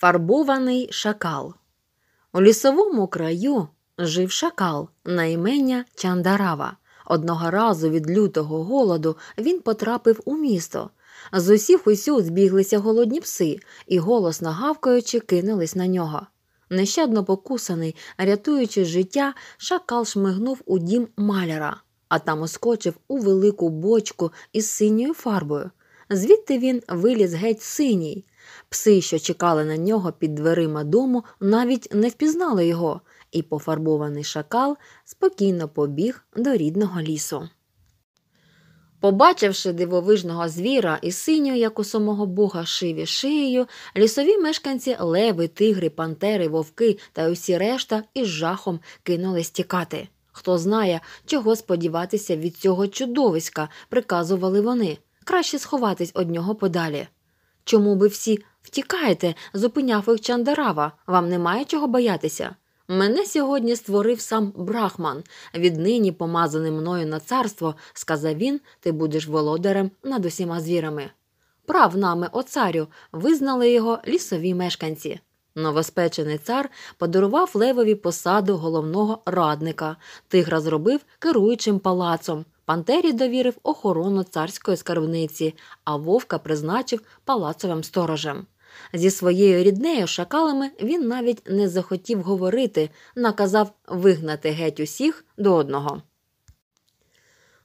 Фарбований шакал. У лісовому краю жив шакал на імення Чандарава. Одного разу від лютого голоду він потрапив у місто. З усіх усюд збіглися голодні пси і, голосно гавкаючи, кинулись на нього. Нещадно покусаний, рятуючи життя, шакал шмигнув у дім маляра, а там оскочив у велику бочку із синьою фарбою. Звідти він виліз геть синій, Пси, що чекали на нього під дверима дому, навіть не впізнали його, і пофарбований шакал спокійно побіг до рідного лісу. Побачивши дивовижного звіра і синю, як у самого бога шиві шиєю, лісові мешканці леви, тигри, пантери, вовки та усі решта із жахом кинулись тікати. Хто знає, чого сподіватися від цього чудовиська, приказували вони. Краще сховатись од нього подалі. Чому ви всі втікаєте? зупиняв їх Чандарава. Вам немає чого боятися. Мене сьогодні створив сам Брахман, віднині помазаний мною на царство, сказав він, ти будеш володарем над усіма звірами. Прав нами, о царю, визнали його лісові мешканці. Новоспечений цар подарував левові посаду головного радника, тигра зробив керуючим палацом. Пантері довірив охорону царської скарбниці, а вовка призначив палацовим сторожем. Зі своєю ріднею шакалами він навіть не захотів говорити, наказав вигнати геть усіх до одного.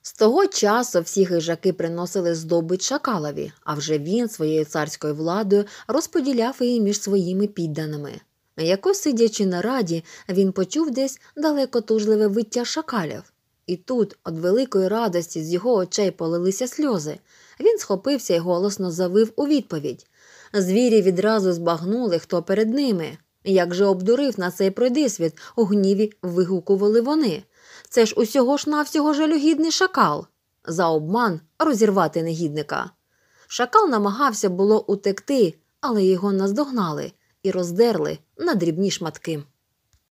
З того часу всі хижаки приносили здобич шакалові, а вже він своєю царською владою розподіляв її між своїми підданими. Якось сидячи на раді, він почув десь далеко тужливе виття шакалів. І тут, від великої радості, з його очей полилися сльози. Він схопився і голосно завив у відповідь. Звірі відразу збагнули, хто перед ними. Як же обдурив на цей пройдисвіт, у гніві вигукували вони. Це ж усього ж навсього жалюгідний шакал. За обман розірвати негідника. Шакал намагався було утекти, але його наздогнали і роздерли на дрібні шматки.